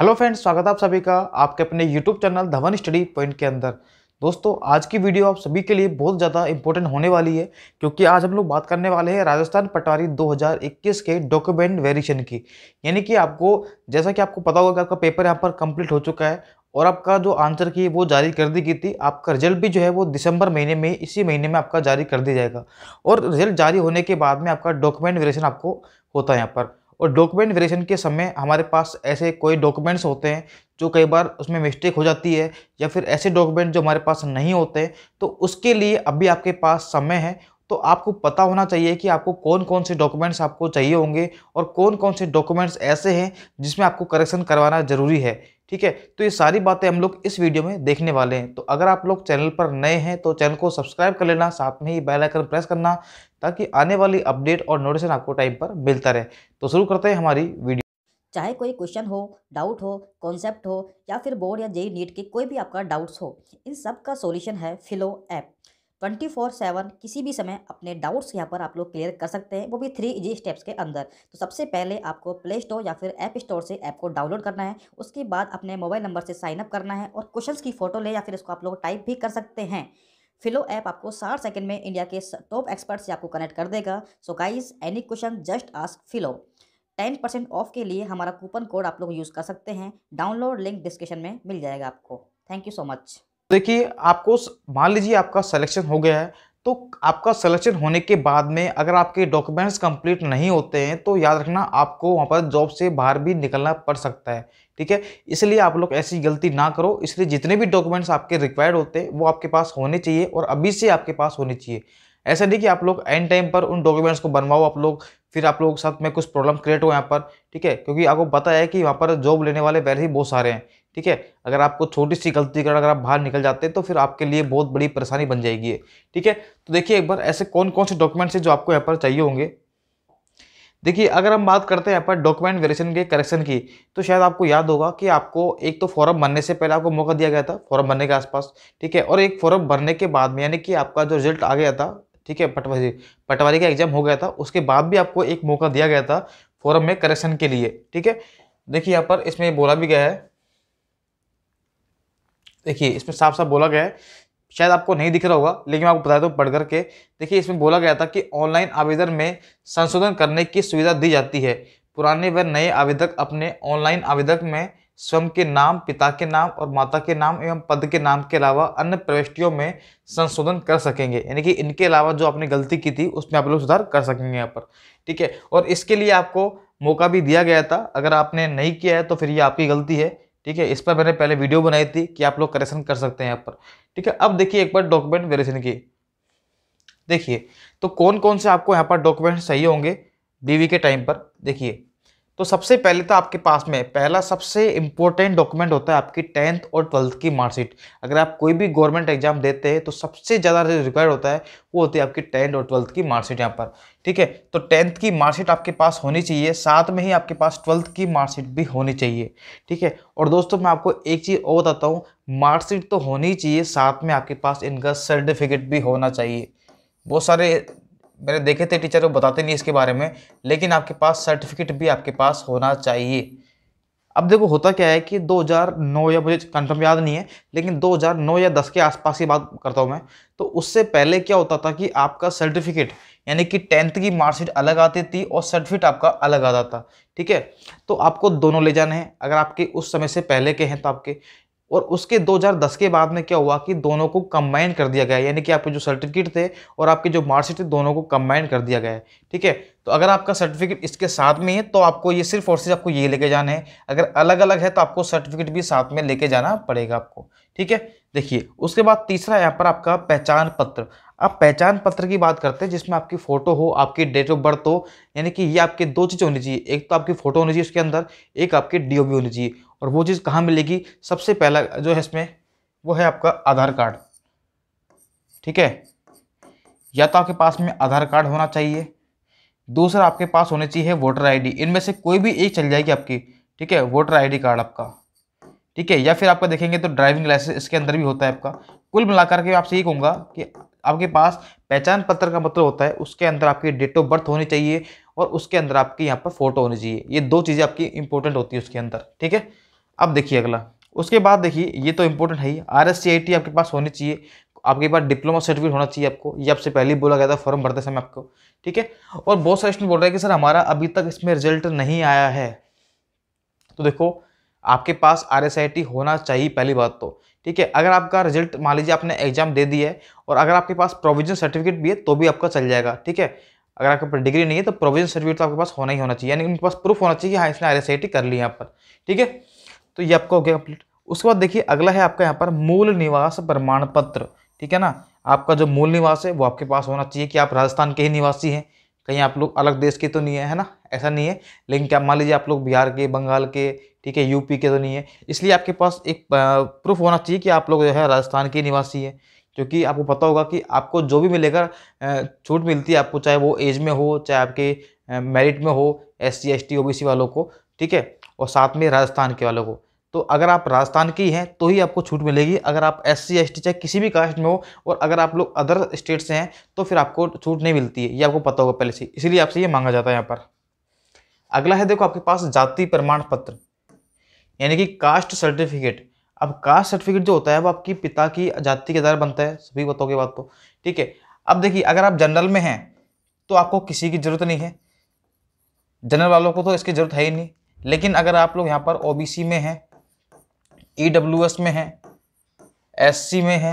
hello friends स्वागत है आप सभी का आपके अपने YouTube channel Dhawan study point के अंदर दोस्तों आज की वीडियो आप सभी के लिए बहुत ज़्यादा इंपॉर्टेंट होने वाली है क्योंकि आज हम लोग बात करने वाले हैं राजस्थान पटवारी 2021 के डॉक्यूमेंट वेरिएशन की यानी कि आपको जैसा कि आपको पता होगा कि आपका पेपर यहाँ पर कंप्लीट हो चुका है और आपका जो आंसर की वो जारी कर दी गई थी आपका रिजल्ट भी जो है वो दिसंबर महीने में इसी महीने में आपका जारी कर दिया जाएगा और रिजल्ट जारी होने के बाद में आपका डॉक्यूमेंट वेरिएशन आपको होता है यहाँ पर और डॉक्यूमेंट वेरिएशन के समय हमारे पास ऐसे कोई डॉक्यूमेंट्स होते हैं जो कई बार उसमें मिस्टेक हो जाती है या फिर ऐसे डॉक्यूमेंट जो हमारे पास नहीं होते तो उसके लिए अभी आपके पास समय है तो आपको पता होना चाहिए कि आपको कौन कौन से डॉक्यूमेंट्स आपको चाहिए होंगे और कौन कौन से डॉक्यूमेंट्स ऐसे हैं जिसमें आपको करेक्शन करवाना ज़रूरी है ठीक है तो ये सारी बातें हम लोग इस वीडियो में देखने वाले हैं तो अगर आप लोग चैनल पर नए हैं तो चैनल को सब्सक्राइब कर लेना साथ में ही बेल आइकन प्रेस करना ताकि आने वाली अपडेट और नोटिफिकेशन आपको टाइम पर मिलता रहे तो शुरू करते हैं हमारी वीडियो चाहे कोई क्वेश्चन हो डाउट हो कॉन्सेप्ट हो या फिर बोर्ड या JEE NEET e e e के कोई भी आपका डाउट्स हो इन सब का सोल्यूशन है Filo app twenty four seven किसी भी समय अपने डाउट्स यहाँ पर आप लोग क्लियर कर सकते हैं वो भी थ्री इजी स्टेप्स के अंदर तो सबसे पहले आपको प्ले स्टोर या फिर ऐप स्टोर से ऐप को डाउनलोड करना है उसके बाद अपने मोबाइल नंबर से साइनअप करना है और क्वेश्चन की फ़ोटो ले या फिर इसको आप लोग टाइप भी कर सकते हैं फिलो ऐप आपको साठ सेकेंड में इंडिया के टॉप एक्सपर्ट से आपको कनेक्ट कर देगा so guys any question just ask Filo ten percent off के लिए हमारा कूपन कोड आप लोग यूज़ कर सकते हैं डाउनलोड लिंक डिस्क्रिप्शन में मिल जाएगा आपको थैंक यू सो मच देखिए आपको मान लीजिए आपका सिलेक्शन हो गया है तो आपका सिलेक्शन होने के बाद में अगर आपके डॉक्यूमेंट्स कंप्लीट नहीं होते हैं तो याद रखना आपको वहाँ पर जॉब से बाहर भी निकलना पड़ सकता है ठीक है इसलिए आप लोग ऐसी गलती ना करो इसलिए जितने भी डॉक्यूमेंट्स आपके रिक्वायर्ड होते हैं वो आपके पास होने चाहिए और अभी से आपके पास होने चाहिए ऐसा नहीं कि आप लोग एंड टाइम पर उन डॉक्यूमेंट्स को बनवाओ आप लोग फिर आप लोगों के साथ में कुछ प्रॉब्लम क्रिएट हो यहाँ पर ठीक है क्योंकि आपको पता है कि वहाँ पर जॉब लेने वाले वैसे ही बहुत सारे हैं ठीक है अगर आपको छोटी सी गलती कर अगर आप बाहर निकल जाते हैं तो फिर आपके लिए बहुत बड़ी परेशानी बन जाएगी ठीक है तो देखिए एक बार ऐसे कौन कौन से डॉक्यूमेंट्स हैं जो आपको यहाँ पर चाहिए होंगे देखिए अगर हम बात करते हैं यहाँ पर डॉक्यूमेंट वेरिएशन के करेक्शन की तो शायद आपको याद होगा कि आपको एक तो फॉर्म भरने से पहले आपको मौका दिया गया था फॉर्म भरने के आसपास ठीक है और एक फॉर्म भरने के बाद में यानी कि आपका जो रिजल्ट आ गया था ठीक है पटवारी पटवारी का एग्जाम हो गया था उसके बाद भी आपको एक मौका दिया गया था फॉर्म में करेक्शन के लिए ठीक है देखिए यहाँ पर इसमें बोला भी गया है देखिए इसमें साफ साफ बोला गया है शायद आपको नहीं दिख रहा होगा लेकिन मैं आपको बता दूँ पढ़ करके देखिए इसमें बोला गया था कि ऑनलाइन आवेदन में संशोधन करने की सुविधा दी जाती है पुराने व नए आवेदक अपने ऑनलाइन आवेदक में स्वयं के नाम पिता के नाम और माता के नाम एवं पद के नाम के अलावा अन्य प्रविष्टियों में संशोधन कर सकेंगे यानी कि इनके अलावा जो आपने गलती की थी उसमें आप लोग सुधार कर सकेंगे यहाँ पर ठीक है और इसके लिए आपको मौका भी दिया गया था अगर आपने नहीं किया है तो फिर ये आपकी गलती है ठीक है इस पर मैंने पहले वीडियो बनाई थी कि आप लोग करेक्शन कर सकते हैं यहाँ पर ठीक है अब देखिए एक बार डॉक्यूमेंट वेरिएशन की देखिए तो कौन कौन से आपको यहाँ पर डॉक्यूमेंट चाहिए होंगे बीवी के टाइम पर देखिए तो सबसे पहले तो आपके पास में पहला सबसे इम्पोर्टेंट डॉक्यूमेंट होता है आपकी टेंथ और ट्वेल्थ की मार्कशीट अगर आप कोई भी गवर्नमेंट एग्जाम देते हैं तो सबसे ज़्यादा जो रिक्वायर्ड होता है वो होती है आपकी टेंथ और ट्वेल्थ की मार्कशीट यहाँ पर ठीक है तो टेंथ की मार्कशीट आपके पास होनी चाहिए साथ में ही आपके पास ट्वेल्थ की मार्कशीट भी होनी चाहिए ठीक है और दोस्तों मैं आपको एक चीज़ और बताता हूँ मार्कशीट तो होनी चाहिए साथ में आपके पास इनका सर्टिफिकेट भी होना चाहिए बहुत सारे मैंने देखे थे टीचर वो बताते नहीं इसके बारे में लेकिन आपके पास सर्टिफिकेट भी आपके पास होना चाहिए अब देखो होता क्या है कि 2009 या मुझे कंफर्म याद नहीं है लेकिन 2009 या 10 के आसपास की बात करता हूँ मैं तो उससे पहले क्या होता था कि आपका सर्टिफिकेट यानी कि टेंथ की मार्कशीट अलग आती थी और सर्टिफिकेट आपका अलग आता था ठीक है तो आपको दोनों ले जाने हैं अगर आपके उस समय से पहले के हैं तो आपके और उसके 2010 के बाद में क्या हुआ कि दोनों को कंबाइन कर दिया गया यानी कि आपके जो सर्टिफिकेट थे और आपके जो मार्कशीट थे दोनों को कंबाइन कर दिया गया है ठीक है तो अगर आपका सर्टिफिकेट इसके साथ में है तो आपको ये सिर्फ और सिर्फ आपको ये लेके जाना है अगर अलग अलग है तो आपको सर्टिफिकेट भी साथ में लेके जाना पड़ेगा आपको ठीक है देखिए उसके बाद तीसरा यहाँ पर आपका पहचान पत्र अब पहचान पत्र की बात करते हैं जिसमें आपकी फ़ोटो हो आपकी डेट ऑफ बर्थ हो यानी कि ये आपके दो चीज़ होनी चाहिए एक तो आपकी फ़ोटो होनी चाहिए उसके अंदर एक आपकी डी होनी चाहिए और वो चीज़ कहाँ मिलेगी सबसे पहला जो है इसमें वो है आपका आधार कार्ड ठीक है या तो आपके पास में आधार कार्ड होना चाहिए दूसरा आपके पास होने चाहिए वोटर आईडी इनमें से कोई भी एक चल जाएगी आपकी ठीक है वोटर आईडी कार्ड आपका ठीक है या फिर आपका देखेंगे तो ड्राइविंग लाइसेंस इसके अंदर भी होता है आपका कुल मिलाकर के आपसे ये कहूँगा कि आपके पास पहचान पत्र का मतलब होता है उसके अंदर आपकी डेट ऑफ बर्थ होनी चाहिए और उसके अंदर आपकी यहाँ पर फोटो होनी चाहिए ये दो चीज़ें आपकी इंपॉर्टेंट होती है उसके अंदर ठीक है अब देखिए अगला उसके बाद देखिए ये तो इम्पोर्टेंट है ही आर एस आपके पास होनी चाहिए आपके पास डिप्लोमा सर्टिफिकेट होना चाहिए आपको ये आपसे पहले ही बोला गया था फॉर्म भरते समय आपको ठीक है और बहुत सारे स्टूडेंट बोल रहे हैं कि सर हमारा अभी तक इसमें रिजल्ट नहीं आया है तो देखो आपके पास आर होना चाहिए पहली बात तो ठीक है अगर आपका रिजल्ट मान लीजिए आपने एग्जाम दे दिया है और अगर आपके पास प्रोविजन सर्टिफिकेट भी है तो भी आपका चल जाएगा ठीक है अगर आपके पास डिग्री नहीं है तो प्रोविजन सर्टिफिकेट तो आपके पास होना ही होना चाहिए यानी उनके पास प्रूफ होना चाहिए हाँ इसने आर कर ली यहाँ पर ठीक है तो ये आपका हो गया कंप्लीट उसके बाद देखिए अगला है आपका यहाँ पर मूल निवास प्रमाण पत्र ठीक है ना आपका जो मूल निवास है वो आपके पास होना चाहिए कि आप राजस्थान के ही निवासी हैं कहीं आप लोग अलग देश के तो नहीं है है ना ऐसा नहीं है लेकिन क्या मान लीजिए आप लोग बिहार के बंगाल के ठीक है यूपी के तो नहीं है इसलिए आपके पास एक प्रूफ होना चाहिए कि आप लोग जो है राजस्थान के निवासी हैं क्योंकि आपको पता होगा कि आपको जो भी मिलेगा छूट मिलती है आपको चाहे वो एज में हो चाहे आपके मेरिट में हो S C S T O B C वालों को ठीक है और साथ में राजस्थान के वालों को तो अगर आप राजस्थान की हैं तो ही आपको छूट मिलेगी अगर आप एस सी एस टी चाहे किसी भी कास्ट में हो और अगर आप लोग अदर स्टेट से हैं तो फिर आपको छूट नहीं मिलती है ये आपको पता होगा पहले से इसीलिए आपसे ये मांगा जाता है यहाँ पर अगला है देखो आपके पास जाति प्रमाण पत्र यानी कि कास्ट सर्टिफिकेट अब कास्ट सर्टिफिकेट जो होता है वो आपकी पिता की जाति के द्वारा बनता है सभी बताओगे बात तो ठीक है अब देखिए अगर आप जनरल में हैं तो आपको किसी की ज़रूरत नहीं है जनरल वालों को तो इसकी ज़रूरत है ही नहीं लेकिन अगर आप लोग यहाँ पर ओबीसी में हैं ई डब्ल्यू एस में है एस सी में है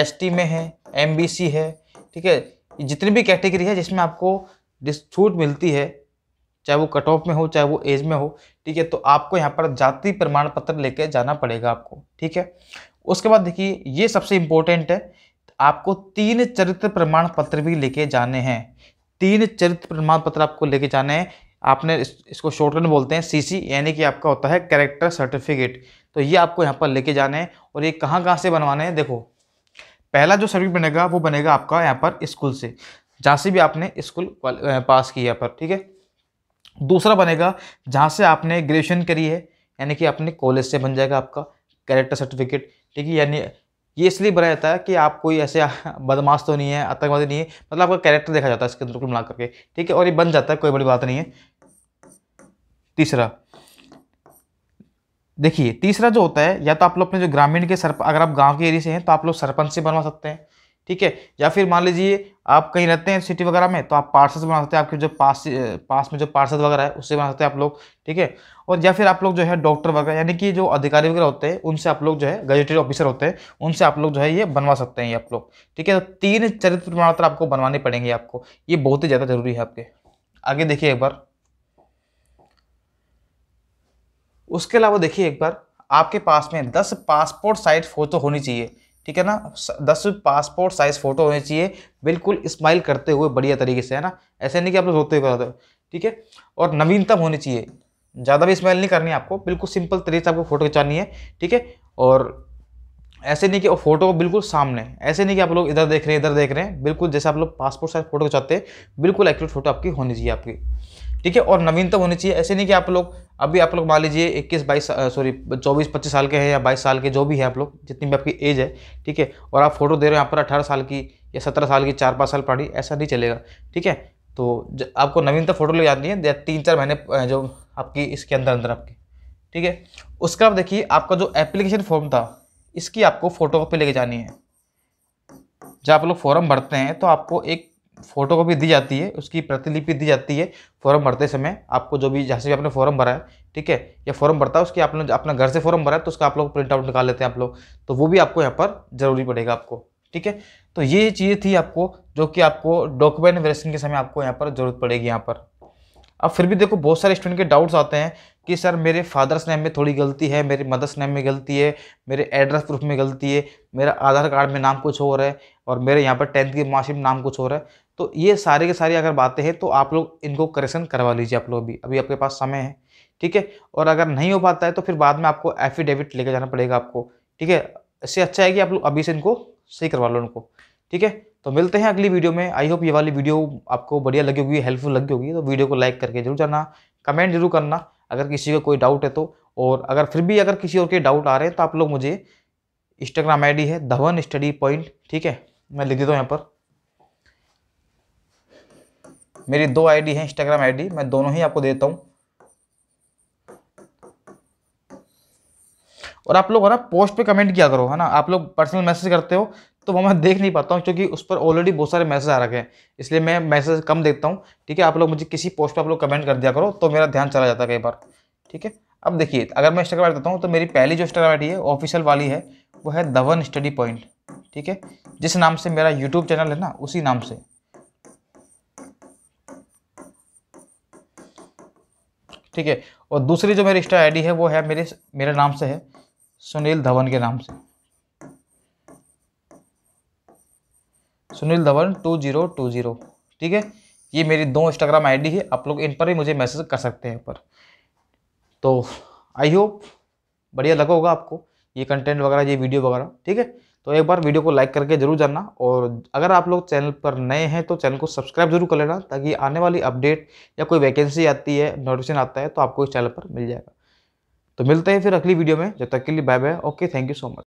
एस टी में है एम बी सी है ठीक है जितनी भी कैटेगरी है जिसमें आपको डिस छूट मिलती है चाहे वो कट ऑफ में हो चाहे वो एज में हो ठीक है तो आपको यहाँ पर जाति प्रमाण पत्र लेके जाना पड़ेगा आपको ठीक है उसके बाद देखिए ये सबसे इम्पोर्टेंट है आपको तीन चरित्र प्रमाण पत्र भी लेके जाने हैं तीन चरित्र प्रमाण पत्र आपको लेके जाने हैं आपने इस, इसको रन बोलते हैं सीसी यानी कि आपका होता है कैरेक्टर सर्टिफिकेट तो ये आपको यहाँ पर लेके जाना है और ये कहाँ कहाँ से बनवाने हैं देखो पहला जो सर्टिफिकेट बनेगा वो बनेगा आपका यहाँ पर स्कूल से जहाँ से भी आपने स्कूल पास किया पर ठीक है दूसरा बनेगा जहाँ से आपने ग्रेजुएशन करी है यानी कि आपने कॉलेज से बन जाएगा आपका कैरेक्टर सर्टिफिकेट ठीक है यानी ये इसलिए बनाया जाता है कि आप कोई ऐसे बदमाश तो नहीं है आतंकवादी नहीं है मतलब आपका कैरेक्टर देखा जाता है इसके अंदर मिला करके ठीक है और ये बन जाता है कोई बड़ी बात नहीं है तीसरा देखिए तीसरा जो होता है या तो आप लोग अपने जो ग्रामीण के सरप अगर आप गांव के एरिया से हैं तो आप लोग सरपंच से बनवा सकते हैं ठीक है या फिर मान लीजिए आप कहीं रहते हैं सिटी वगैरह में तो आप पार्सल बना सकते हैं आपके जो पास पास में जो पार्सल वगैरह है उससे बना सकते हैं आप लोग ठीक है और या फिर आप लोग जो है डॉक्टर वगैरह यानी कि जो अधिकारी वगैरह होते हैं उनसे आप लोग जो है गजेटरी ऑफिसर होते हैं उनसे आप लोग जो है ये बनवा सकते हैं ये आप लोग ठीक है तो तीन चरित्र प्रमाण पत्र आपको बनवाने पड़ेंगे आपको ये बहुत ही ज़्यादा जरूरी है आपके आगे देखिए एक बार उसके अलावा देखिए एक बार आपके पास में दस पासपोर्ट साइज फोटो होनी चाहिए ठीक है ना दस पासपोर्ट साइज फोटो होने चाहिए बिल्कुल स्माइल करते हुए बढ़िया तरीके से है ना ऐसे नहीं कि आप लोग रोते हुए ठीक है और नवीनतम होनी चाहिए ज़्यादा भी स्माइल नहीं करनी आपको बिल्कुल सिंपल तरीके से आपको फ़ोटो खिंचानी है ठीक है और ऐसे नहीं कि फोटो बिल्कुल सामने ऐसे नहीं कि आप लोग इधर देख रहे हैं इधर देख रहे हैं बिल्कुल जैसे आप लोग पासपोर्ट साइज फ़ोटो खिंचाते हैं बिल्कुल एक्यूरेट फ़ोटो आपकी होनी चाहिए आपकी ठीक है और नवीनतम तो होनी चाहिए ऐसे नहीं कि आप लोग अभी आप लोग मान लीजिए इक्कीस बाईस सॉरी चौबीस पच्चीस साल के हैं या बाईस साल के जो भी हैं आप लोग जितनी भी आपकी एज है ठीक है और आप फोटो दे रहे हो यहाँ पर अठारह साल की या सत्रह साल की चार पाँच साल पढ़ी ऐसा नहीं चलेगा ठीक है तो आपको नवीनतम फोटो ले जानी है तीन चार महीने जो आपकी इसके अंदर अंदर आपकी ठीक है उसके बाद देखिए आपका जो एप्लीकेशन फॉर्म था इसकी आपको फोटो कॉपी लेके जानी है जब आप लोग फॉर्म भरते हैं तो आपको एक फ़ोटो दी जाती है उसकी प्रतिलिपि दी जाती है फॉर्म भरते समय आपको जो भी जहाँ से भी आपने फॉर्म भरा है ठीक है या फॉर्म भरता है उसकी आपने अपना घर से फॉर्म भरा है तो उसका आप लोग प्रिंट आउट निकाल लेते हैं आप लोग तो वो भी आपको यहाँ पर ज़रूरी पड़ेगा आपको ठीक है तो ये चीज थी आपको जो कि आपको डॉक्यूमेंट वेरेशन के समय आपको यहाँ पर ज़रूरत पड़ेगी यहाँ पर अब फिर भी देखो बहुत सारे स्टूडेंट के डाउट्स आते हैं कि सर मेरे फादर्स नेम में थोड़ी गलती है मेरे मदर्स नेम में गलती है मेरे एड्रेस प्रूफ में गलती है मेरा आधार कार्ड में नाम कुछ हो रहा है और मेरे यहाँ पर टेंथ की मार्कशीट में नाम कुछ हो रहा है तो ये सारे के सारी अगर बातें हैं तो आप लोग इनको करेक्शन करवा लीजिए आप लोग अभी अभी आपके पास समय है ठीक है और अगर नहीं हो पाता है तो फिर बाद में आपको एफिडेविट लेके जाना पड़ेगा आपको ठीक है इससे अच्छा है कि आप लोग अभी से इनको सही करवा लो उनको ठीक है तो मिलते हैं अगली वीडियो में आई होप ये वाली वीडियो आपको बढ़िया लगी होगी हेल्पफुल लगी होगी तो वीडियो को लाइक करके जरूर जाना कमेंट जरूर करना अगर किसी का कोई डाउट है तो और अगर फिर भी अगर किसी और के डाउट आ रहे हैं तो आप लोग मुझे इंस्टाग्राम डी है धवन स्टडी पॉइंट ठीक है मैं लिख देता हूँ यहाँ पर मेरी दो आईडी है इंस्टाग्राम आईडी मैं दोनों ही आपको देता हूँ और आप लोग है ना पोस्ट पे कमेंट किया करो है ना आप लोग पर्सनल मैसेज करते हो तो वो मैं देख नहीं पाता हूँ क्योंकि उस पर ऑलरेडी बहुत सारे मैसेज आ रखे हैं इसलिए मैं मैसेज कम देखता हूँ ठीक है आप लोग मुझे किसी पोस्ट पर आप लोग कमेंट कर दिया करो तो मेरा ध्यान चला जाता है कई बार ठीक है अब देखिए अगर मैं इंस्टाग्राम देता हूँ तो मेरी पहली जो इंस्टाग्राम आई है ऑफिशियल वाली है वो है धवन स्टडी पॉइंट ठीक है जिस नाम से मेरा यूट्यूब चैनल है ना उसी नाम से ठीक है और दूसरी जो मेरी इंस्टा आई है वो है मेरे मेरे नाम से है सुनील धवन के नाम से Sunil Dhawan two zero two zero ठीक है ये मेरी दो इंस्टाग्राम आईडी है आप लोग इन पर ही मुझे मैसेज कर सकते हैं पर तो आई होप बढ़िया लगा होगा आपको ये कंटेंट वगैरह ये वीडियो वगैरह ठीक है तो एक बार वीडियो को लाइक करके जरूर जानना और अगर आप लोग चैनल पर नए हैं तो चैनल को सब्सक्राइब जरूर कर लेना ताकि आने वाली अपडेट या कोई वैकेंसी आती है नोटिफिकेशन आता है तो आपको इस चैनल पर मिल जाएगा तो मिलते हैं फिर अगली वीडियो में जब तक के लिए bye bye okay thank you so much